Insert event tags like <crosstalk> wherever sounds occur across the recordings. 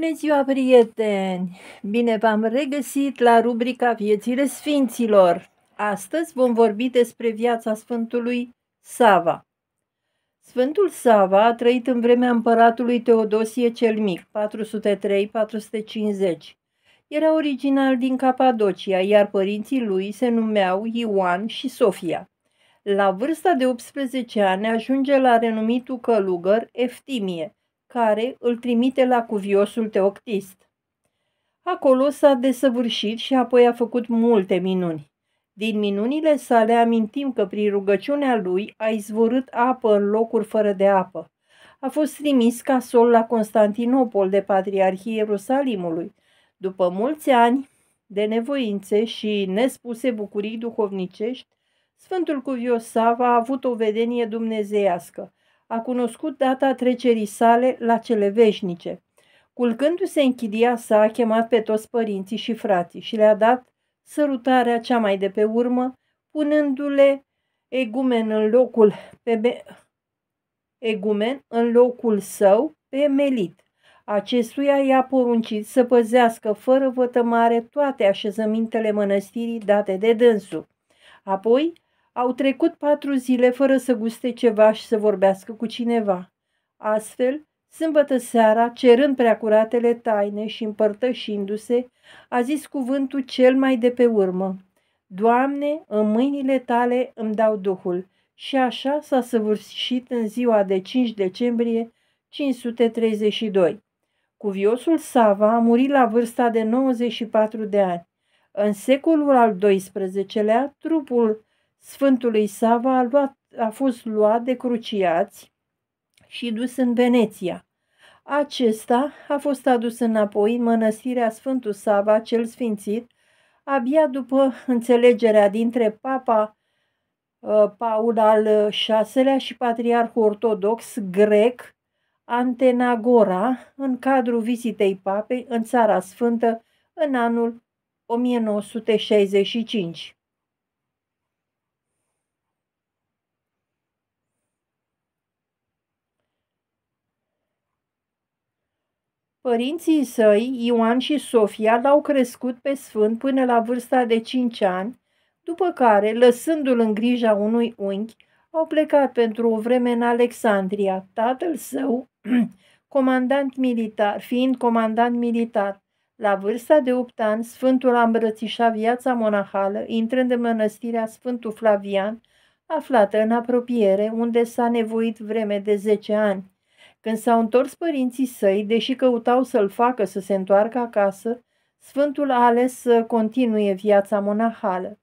Bună ziua, prieteni! Bine v-am regăsit la rubrica Viețile Sfinților. Astăzi vom vorbi despre viața Sfântului Sava. Sfântul Sava a trăit în vremea împăratului Teodosie cel Mic, 403-450. Era original din Capadocia, iar părinții lui se numeau Ioan și Sofia. La vârsta de 18 ani ajunge la renumitul călugăr Eftimie – care îl trimite la cuviosul teoctist. Acolo s-a desăvârșit și apoi a făcut multe minuni. Din minunile sale amintim că prin rugăciunea lui a izvorât apă în locuri fără de apă. A fost trimis ca sol la Constantinopol de Patriarhie Ierusalimului. După mulți ani de nevoințe și nespuse bucurii duhovnicești, Sfântul Cuvios Sava a avut o vedenie dumnezeiască – a cunoscut data trecerii sale la cele veșnice. Culcându-se în chidia sa, a chemat pe toți părinții și frații și le-a dat sărutarea cea mai de pe urmă, punându-le egumen în locul pe be- egumen în locul său pe Melit. Acestuia i-a poruncit să păzească fără vătămare toate așezămintele mănăstirii date de dânsul. Apoi au trecut patru zile fără să guste ceva și să vorbească cu cineva. Astfel, sâmbătă seara, cerând preacuratele taine și împărtășindu-se, a zis cuvântul cel mai de pe urmă. Doamne, în mâinile tale îmi dau Duhul. Și așa s-a săvârșit în ziua de 5 decembrie 532. Cuviosul Sava a murit la vârsta de 94 de ani. În secolul al XII-lea, trupul Sfântului Sava a, luat, a fost luat de cruciați și dus în Veneția. Acesta a fost adus înapoi în mănăstirea Sfântul Sava cel Sfințit, abia după înțelegerea dintre Papa ă, Paul al VI-lea și Patriarhul Ortodox grec Antenagora în cadrul vizitei papei în Țara Sfântă în anul 1965. Părinții săi, Ioan și Sofia, l-au crescut pe sfânt până la vârsta de 5 ani, după care, lăsându-l în grija unui unchi, au plecat pentru o vreme în Alexandria. Tatăl său, <clears throat> comandant militar, fiind comandant militar, la vârsta de 8 ani, Sfântul a îmbrățișat viața monahală, intrând în mănăstirea Sfântul Flavian, aflată în apropiere, unde s-a nevoit vreme de 10 ani. Când s-au întors părinții săi, deși căutau să-l facă să se întoarcă acasă, Sfântul a ales să continue viața monahală.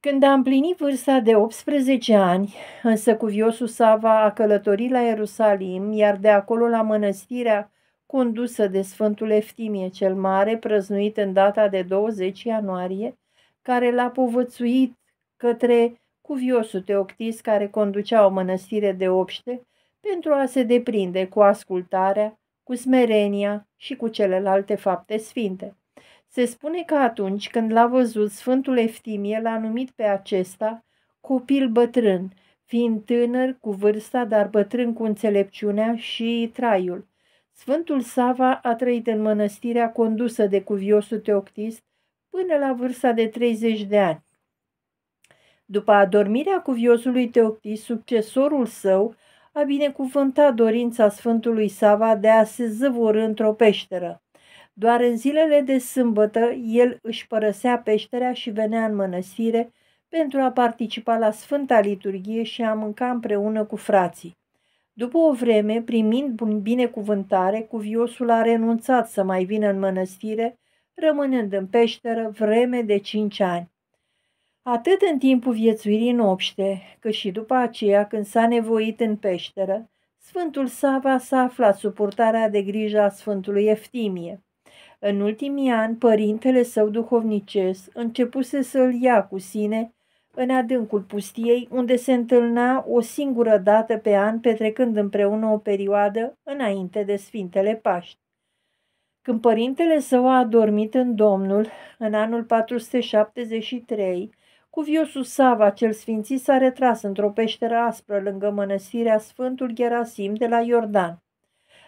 Când a împlinit vârsta de 18 ani, însă cuviosul Sava a călătorit la Ierusalim, iar de acolo la mănăstirea condusă de Sfântul Eftimie cel Mare, prăznuit în data de 20 ianuarie, care l-a povățuit către cuviosul Teoctis, care conducea o mănăstire de obște, pentru a se deprinde cu ascultarea, cu smerenia și cu celelalte fapte sfinte. Se spune că atunci când l-a văzut, Sfântul Eftimie l-a numit pe acesta copil bătrân, fiind tânăr cu vârsta, dar bătrân cu înțelepciunea și traiul. Sfântul Sava a trăit în mănăstirea condusă de cuviosul Teoctist până la vârsta de 30 de ani. După adormirea cuviosului Teoctist, succesorul său a binecuvântat dorința Sfântului Sava de a se zăvorâ într-o peșteră. Doar în zilele de sâmbătă el își părăsea peșterea și venea în mănăstire pentru a participa la Sfânta Liturghie și a mânca împreună cu frații. După o vreme, primind binecuvântare, cuviosul a renunțat să mai vină în mănăstire, rămânând în peșteră vreme de cinci ani atât în timpul viețuirii nopște, cât și după aceea când s-a nevoit în peșteră, Sfântul Sava s-a aflat sub purtarea de grijă a Sfântului Eftimie. În ultimii ani, părintele său duhovnicesc începuse să-l ia cu sine în adâncul pustiei, unde se întâlna o singură dată pe an, petrecând împreună o perioadă înainte de Sfintele Paști. Când părintele său a adormit în Domnul, în anul 473, Cuviosul Sava cel sfințit s-a retras într-o peșteră aspră lângă mănăstirea Sfântul Gerasim de la Iordan.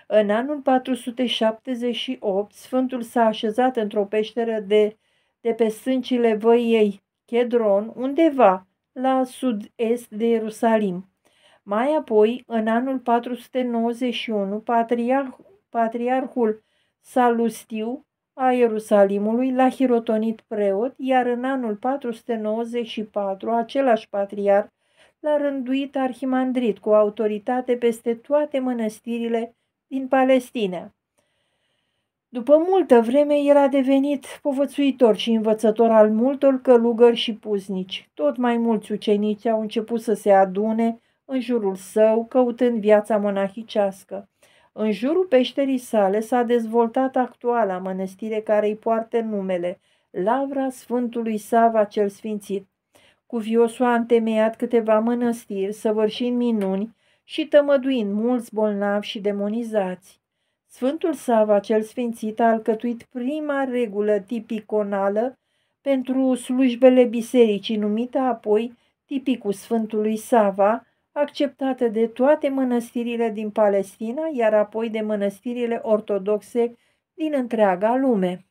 În anul 478, Sfântul s-a așezat într-o peșteră de, de pe stâncile văiei Chedron, undeva la sud-est de Ierusalim. Mai apoi, în anul 491, patriarh, patriarhul Salustiu a Ierusalimului l-a hirotonit preot, iar în anul 494 același patriar l-a rânduit arhimandrit cu autoritate peste toate mănăstirile din Palestina. După multă vreme el a devenit povățuitor și învățător al multor călugări și puznici. Tot mai mulți ucenici au început să se adune în jurul său, căutând viața monahicească. În jurul peșterii sale s-a dezvoltat actuala mănăstire care îi poartă numele, Lavra Sfântului Sava cel Sfințit. Cuviosul a întemeiat câteva mănăstiri, săvârșind minuni și tămăduind mulți bolnavi și demonizați. Sfântul Sava cel Sfințit a alcătuit prima regulă tipiconală pentru slujbele bisericii, numită apoi tipicul Sfântului Sava, acceptată de toate mănăstirile din Palestina, iar apoi de mănăstirile ortodoxe din întreaga lume.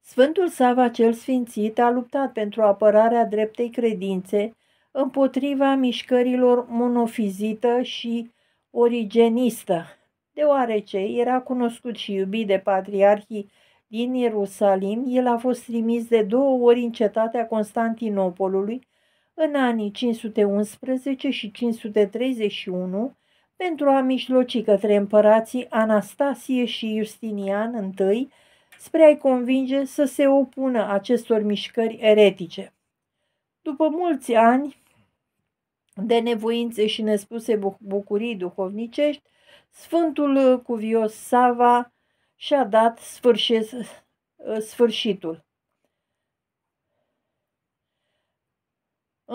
Sfântul Sava cel Sfințit a luptat pentru apărarea dreptei credințe împotriva mișcărilor monofizită și origenistă, deoarece era cunoscut și iubit de patriarhii din Ierusalim, el a fost trimis de două ori în cetatea Constantinopolului în anii 511 și 531 pentru a mijloci către împărații Anastasie și Justinian I spre a-i convinge să se opună acestor mișcări eretice. După mulți ani de nevoințe și nespuse bucurii duhovnicești, Sfântul Cuvios Sava și-a dat sfârșit, sfârșitul.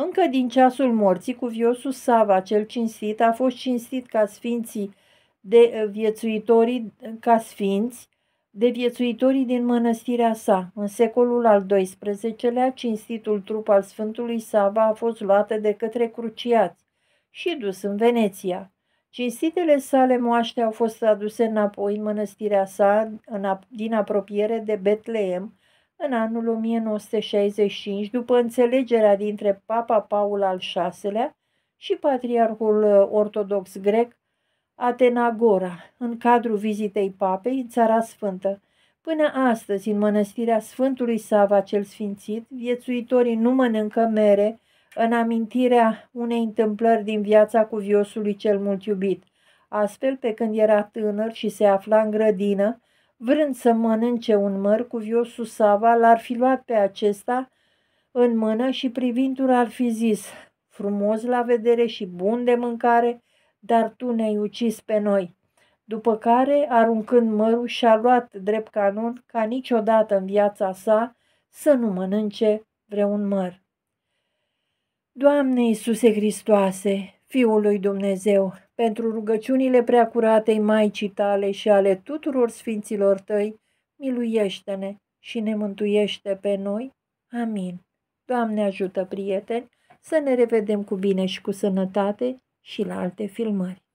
Încă din ceasul morții, cuviosul Sava, cel cinstit, a fost cinstit ca sfinții de eh, viețuitorii, ca sfinți, de viețuitorii din mănăstirea sa. În secolul al XII-lea, cinstitul trup al Sfântului Sava a fost luată de către cruciați și dus în Veneția. Cinstitele sale moaște au fost aduse înapoi în mănăstirea sa din apropiere de Betleem, în anul 1965, după înțelegerea dintre Papa Paul al VI-lea și Patriarhul uh, Ortodox grec Atenagora, în cadrul vizitei papei în Țara Sfântă, Până astăzi, în mănăstirea Sfântului Sava cel Sfințit, viețuitorii nu mănâncă mere în amintirea unei întâmplări din viața cuviosului cel mult iubit. Astfel, pe când era tânăr și se afla în grădină, vrând să mănânce un măr, viosul Sava l-ar fi luat pe acesta în mână și privindu-l ar fi zis, frumos la vedere și bun de mâncare, dar tu ne-ai ucis pe noi. După care, aruncând mărul, și-a luat drept canon ca niciodată în viața sa să nu mănânce vreun măr. Doamne Iisuse Hristoase, Fiul lui Dumnezeu, pentru rugăciunile preacuratei Maicii tale și ale tuturor sfinților tăi, miluiește-ne și ne mântuiește pe noi. Amin. Doamne ajută, prieteni, să ne revedem cu bine și cu sănătate și la alte filmări.